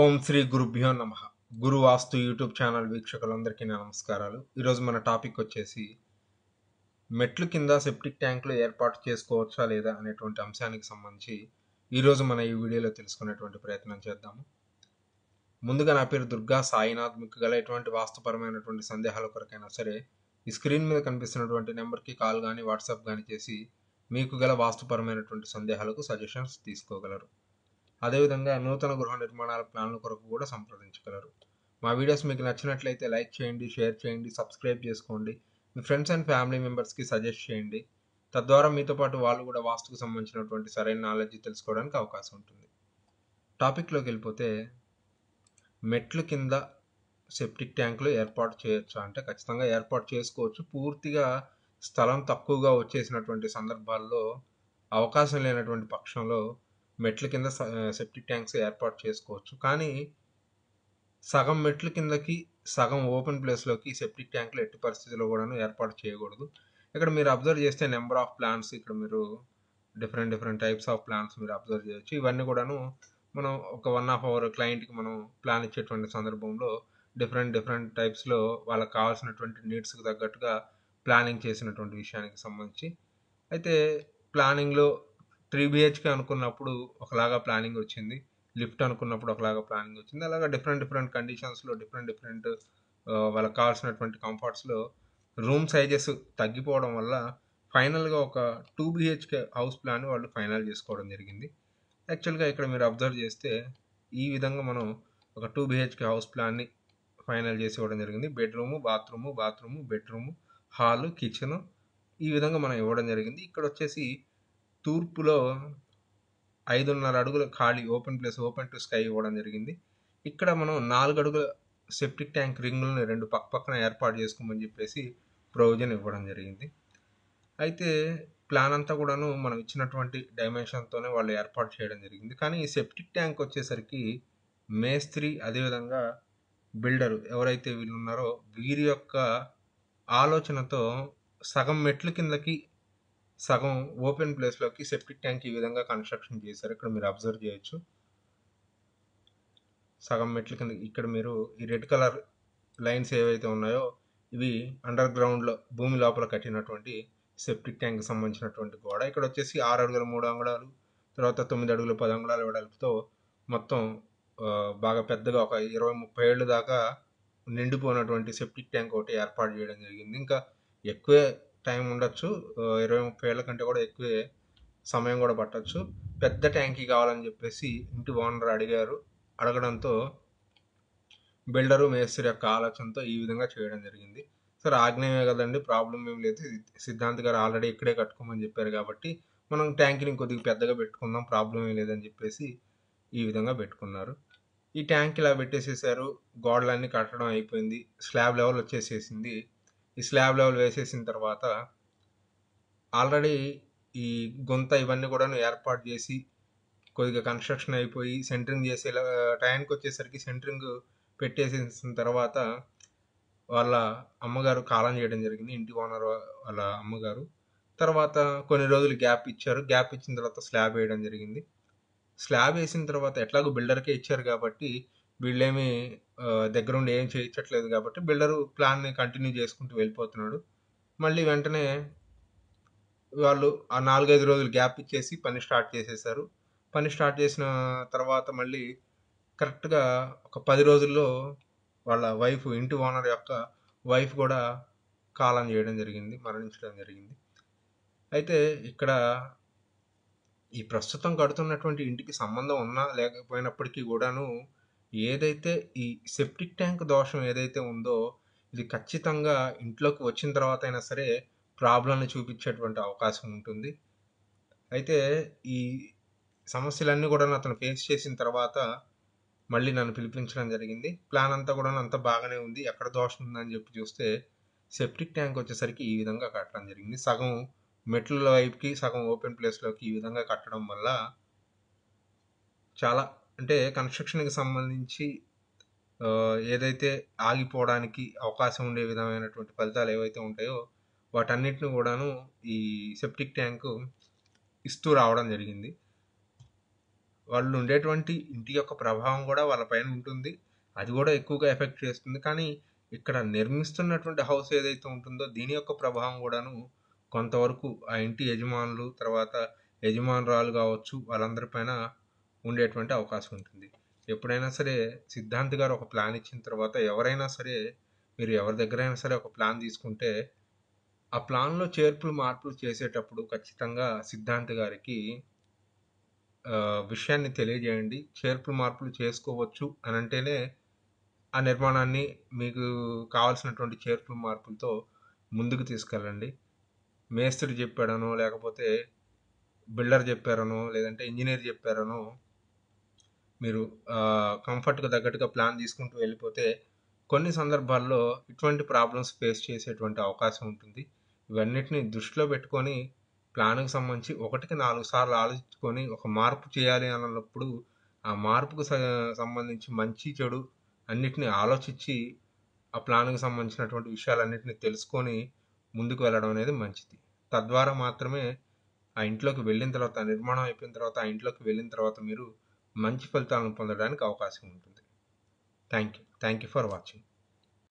ఓం శ్రీ గురుభ్యో నమ గురు వాస్తు YouTube channel వీక్షకులందరికీ నమస్కారాలు ఈరోజు మన టాపిక్ వచ్చేసి మెట్లు కింద సెప్టిక్ ట్యాంకులు ఏర్పాటు చేసుకోవచ్చా లేదా అనేటువంటి అంశానికి సంబంధించి ఈరోజు మన ఈ వీడియోలో తెలుసుకునేటువంటి ప్రయత్నం చేద్దాము ముందుగా నా పేరు దుర్గా సాయినాథ్ మీకు గల ఎటువంటి వాస్తుపరమైనటువంటి సందేహాల కొరకైనా సరే ఈ స్క్రీన్ మీద కనిపిస్తున్నటువంటి నెంబర్కి కాల్ కానీ వాట్సాప్ కానీ చేసి మీకు గల వాస్తుపరమైనటువంటి సందేహాలకు సజెషన్స్ తీసుకోగలరు అదేవిధంగా నూతన గృహ నిర్మాణాల ప్లాన్ల కొరకు కూడా సంప్రదించగలరు మా వీడియోస్ మీకు నచ్చినట్లయితే లైక్ చేయండి షేర్ చేయండి సబ్స్క్రైబ్ చేసుకోండి మీ ఫ్రెండ్స్ అండ్ ఫ్యామిలీ మెంబర్స్కి సజెస్ట్ చేయండి తద్వారా మీతో పాటు వాళ్ళు కూడా వాస్తుకు సంబంధించినటువంటి సరైన నాలెడ్జ్ తెలుసుకోవడానికి అవకాశం ఉంటుంది టాపిక్లోకి వెళ్ళిపోతే మెట్లు కింద సెప్టిక్ ట్యాంకులు ఏర్పాటు చేయొచ్చు అంటే ఖచ్చితంగా ఏర్పాటు చేసుకోవచ్చు పూర్తిగా స్థలం తక్కువగా వచ్చేసినటువంటి సందర్భాల్లో అవకాశం లేనటువంటి పక్షంలో మెట్ల కింద సెప్టిక్ ట్యాంక్స్ ఏర్పాటు చేసుకోవచ్చు కానీ సగం మెట్ల కిందకి సగం ఓపెన్ ప్లేస్లోకి సెప్టిక్ ట్యాంకులు ఎట్టి పరిస్థితిలో కూడాను ఏర్పాటు చేయకూడదు ఇక్కడ మీరు అబ్జర్వ్ చేస్తే నెంబర్ ఆఫ్ ప్లాంట్స్ ఇక్కడ మీరు different different types of plants మీరు అబ్జర్వ్ చేయొచ్చు ఇవన్నీ కూడాను మనం ఒక వన్ హాఫ్ అవర్ క్లయింట్కి మనం ప్లాన్ ఇచ్చేటువంటి సందర్భంలో డిఫరెంట్ డిఫరెంట్ టైప్స్లో వాళ్ళకి కావాల్సినటువంటి నీడ్స్కి తగ్గట్టుగా ప్లానింగ్ చేసినటువంటి విషయానికి సంబంధించి అయితే ప్లానింగ్లో త్రీ బిహెచ్కే అనుకున్నప్పుడు ఒకలాగా ప్లానింగ్ వచ్చింది లిఫ్ట్ అనుకున్నప్పుడు ఒకలాగా ప్లానింగ్ వచ్చింది అలాగా డిఫరెంట్ డిఫరెంట్ కండిషన్స్లో డిఫరెంట్ డిఫరెంట్ వాళ్ళకి కావాల్సినటువంటి కంఫర్ట్స్లో రూమ్ సైజెస్ తగ్గిపోవడం వల్ల ఫైనల్గా ఒక టూ బిహెచ్కే హౌస్ ప్లాన్ వాళ్ళు ఫైనల్ చేసుకోవడం జరిగింది యాక్చువల్గా ఇక్కడ మీరు అబ్జర్వ్ చేస్తే ఈ విధంగా మనం ఒక టూ బిహెచ్కే హౌస్ ప్లాన్ని ఫైనల్ చేసి ఇవ్వడం జరిగింది bedroom bathroom bathroom bedroom hall kitchen ఈ విధంగా మనం ఇవ్వడం జరిగింది ఇక్కడ వచ్చేసి తూర్పులో ఐదున్నర అడుగుల ఖాళీ open place open to sky ఇవ్వడం జరిగింది ఇక్కడ మనం నాలుగు అడుగుల సెప్టిక్ ట్యాంక్ రింగులను రెండు పక్క పక్కన ఏర్పాటు చేసుకోమని చెప్పేసి ప్రొవిజన్ ఇవ్వడం జరిగింది అయితే ప్లాన్ అంతా కూడాను మనం ఇచ్చినటువంటి డైమెన్షన్తోనే వాళ్ళు ఏర్పాటు చేయడం జరిగింది కానీ ఈ సెప్టిక్ ట్యాంక్ వచ్చేసరికి మేస్త్రి అదేవిధంగా బిల్డరు ఎవరైతే వీళ్ళు ఉన్నారో వీరి యొక్క ఆలోచనతో సగం మెట్లు కిందకి సగం ఓపెన్ ప్లేస్లోకి సెప్టిక్ ట్యాంక్ ఈ విధంగా కన్స్ట్రక్షన్ చేశారు ఇక్కడ మీరు అబ్జర్వ్ చేయొచ్చు సగం మెట్ల కింద ఇక్కడ మీరు ఈ రెడ్ కలర్ లైన్స్ ఏవైతే ఉన్నాయో ఇవి అండర్ గ్రౌండ్లో భూమి లోపల కట్టినటువంటి సెప్టిక్ ట్యాంక్ సంబంధించినటువంటి గోడ ఇక్కడ వచ్చేసి ఆరు అడుగుల మూడు అంగుళాలు తర్వాత తొమ్మిది అడుగుల పది అంగుళాలు వెడల్పుతో మొత్తం బాగా పెద్దగా ఒక ఇరవై ముప్పై ఏళ్ళు దాకా నిండిపోయినటువంటి సెప్టిక్ ట్యాంక్ ఒకటి ఏర్పాటు చేయడం జరిగింది ఇంకా ఎక్కువే టైం ఉండొచ్చు ఇరవై ముప్పై ఏళ్ళ కంటే కూడా ఎక్కువే సమయం కూడా పట్టచ్చు పెద్ద ట్యాంకీ కావాలని చెప్పేసి ఇంటి ఓనర్ అడిగారు అడగడంతో బిల్డరు మేస్త్రి యొక్క ఆలోచనతో ఈ విధంగా చేయడం జరిగింది సరే ఆగ్నేయమే కదండి ప్రాబ్లం ఏం లేదు సిద్ధాంత్ గారు ఆల్రెడీ ఇక్కడే కట్టుకోమని చెప్పారు కాబట్టి మనం ట్యాంక్ని కొద్దిగా పెద్దగా పెట్టుకుందాం ప్రాబ్లం ఏం లేదని చెప్పేసి ఈ విధంగా పెట్టుకున్నారు ఈ ట్యాంక్ ఇలా పెట్టేసేసారు గోడలన్నీ కట్టడం అయిపోయింది స్లాబ్ లెవెల్ వచ్చేసేసింది ఈ స్లాబ్ లెవెల్ వేసేసిన తర్వాత ఆల్రెడీ ఈ గుంత ఇవన్నీ కూడా ఏర్పాటు చేసి కొద్దిగా కన్స్ట్రక్షన్ అయిపోయి సెంటరింగ్ చేసే టైంకి వచ్చేసరికి సెంటరింగ్ పెట్టేసిన తర్వాత వాళ్ళ అమ్మగారు కాలం చేయడం జరిగింది ఇంటి ఓనర్ వాళ్ళ అమ్మగారు తర్వాత కొన్ని రోజులు గ్యాప్ ఇచ్చారు గ్యాప్ ఇచ్చిన తర్వాత స్లాబ్ వేయడం జరిగింది స్లాబ్ వేసిన తర్వాత ఎట్లాగో బిల్డర్కే ఇచ్చారు కాబట్టి వీళ్ళేమి దగ్గరుండి ఏం చేయించట్లేదు కాబట్టి బిల్డరు ప్లాన్ని కంటిన్యూ చేసుకుంటూ వెళ్ళిపోతున్నాడు మళ్ళీ వెంటనే వాళ్ళు ఆ నాలుగైదు రోజులు గ్యాప్ ఇచ్చేసి పని స్టార్ట్ చేసేసారు పని స్టార్ట్ చేసిన తర్వాత మళ్ళీ కరెక్ట్గా ఒక పది రోజుల్లో వాళ్ళ వైఫ్ ఇంటి ఓనర్ యొక్క వైఫ్ కూడా కాలం చేయడం జరిగింది మరణించడం జరిగింది అయితే ఇక్కడ ఈ ప్రస్తుతం కడుతున్నటువంటి ఇంటికి సంబంధం ఉన్నా లేకపోయినప్పటికీ కూడాను ఏదైతే ఈ సెప్టిక్ ట్యాంక్ దోషం ఏదైతే ఉందో ఇది ఖచ్చితంగా ఇంట్లోకి వచ్చిన తర్వాత అయినా సరే ప్రాబ్లంని చూపించేటువంటి అవకాశం ఉంటుంది అయితే ఈ సమస్యలన్నీ కూడా అతను ఫేస్ చేసిన తర్వాత మళ్ళీ నన్ను పిలిపించడం జరిగింది ప్లాన్ అంతా కూడా అంత బాగానే ఉంది ఎక్కడ దోషం ఉందని చెప్పి చూస్తే సెప్టిక్ ట్యాంక్ వచ్చేసరికి ఈ విధంగా కట్టడం జరిగింది సగం మెట్ల వైపుకి సగం ఓపెన్ ప్లేస్లోకి ఈ విధంగా కట్టడం వల్ల చాలా అంటే కన్స్ట్రక్షన్కి సంబంధించి ఏదైతే ఆగిపోవడానికి అవకాశం ఉండే విధమైనటువంటి ఫలితాలు ఏవైతే ఉంటాయో వాటన్నిటిని కూడాను ఈ సెప్టిక్ ట్యాంకు ఇస్తూ రావడం జరిగింది వాళ్ళు ఉండేటువంటి ఇంటి యొక్క ప్రభావం కూడా వాళ్ళపైన ఉంటుంది అది కూడా ఎక్కువగా ఎఫెక్ట్ చేస్తుంది కానీ ఇక్కడ నిర్మిస్తున్నటువంటి హౌస్ ఏదైతే ఉంటుందో దీని యొక్క ప్రభావం కూడాను కొంతవరకు ఆ ఇంటి యజమానులు తర్వాత యజమానురాలు కావచ్చు వాళ్ళందరిపైన ఉండేటువంటి అవకాశం ఉంటుంది ఎప్పుడైనా సరే సిద్ధాంత్ గారు ఒక ప్లాన్ ఇచ్చిన తర్వాత ఎవరైనా సరే మీరు ఎవరి దగ్గరైనా సరే ఒక ప్లాన్ తీసుకుంటే ఆ ప్లాన్లో చేర్పులు మార్పులు చేసేటప్పుడు ఖచ్చితంగా సిద్ధాంత్ గారికి విషయాన్ని తెలియజేయండి చేర్పులు మార్పులు చేసుకోవచ్చు అని అంటేనే ఆ నిర్మాణాన్ని మీకు కావాల్సినటువంటి చేర్పులు మార్పులతో ముందుకు తీసుకెళ్ళండి మేస్త్రి చెప్పాడనో లేకపోతే బిల్డర్ చెప్పారనో లేదంటే ఇంజనీర్ చెప్పారనో మీరు కంఫర్ట్గా తగ్గట్టుగా ప్లాన్ తీసుకుంటూ వెళ్ళిపోతే కొన్ని సందర్భాల్లో ఇటువంటి ప్రాబ్లమ్స్ ఫేస్ చేసేటువంటి అవకాశం ఉంటుంది ఇవన్నిటిని దృష్టిలో పెట్టుకొని ప్లాన్కి సంబంధించి ఒకటికి నాలుగు సార్లు ఆలోచించుకొని ఒక మార్పు చేయాలి అన్నప్పుడు ఆ మార్పుకు సంబంధించి మంచి చెడు అన్నిటిని ఆలోచించి ఆ ప్లాన్కి సంబంధించినటువంటి విషయాలన్నిటిని తెలుసుకొని ముందుకు వెళ్ళడం అనేది మంచిది తద్వారా మాత్రమే ఆ ఇంట్లోకి వెళ్ళిన తర్వాత నిర్మాణం అయిపోయిన తర్వాత ఆ ఇంట్లోకి వెళ్ళిన తర్వాత మీరు మంచి ఫలితాలను పొందడానికి అవకాశం ఉంటుంది thank you thank you for watching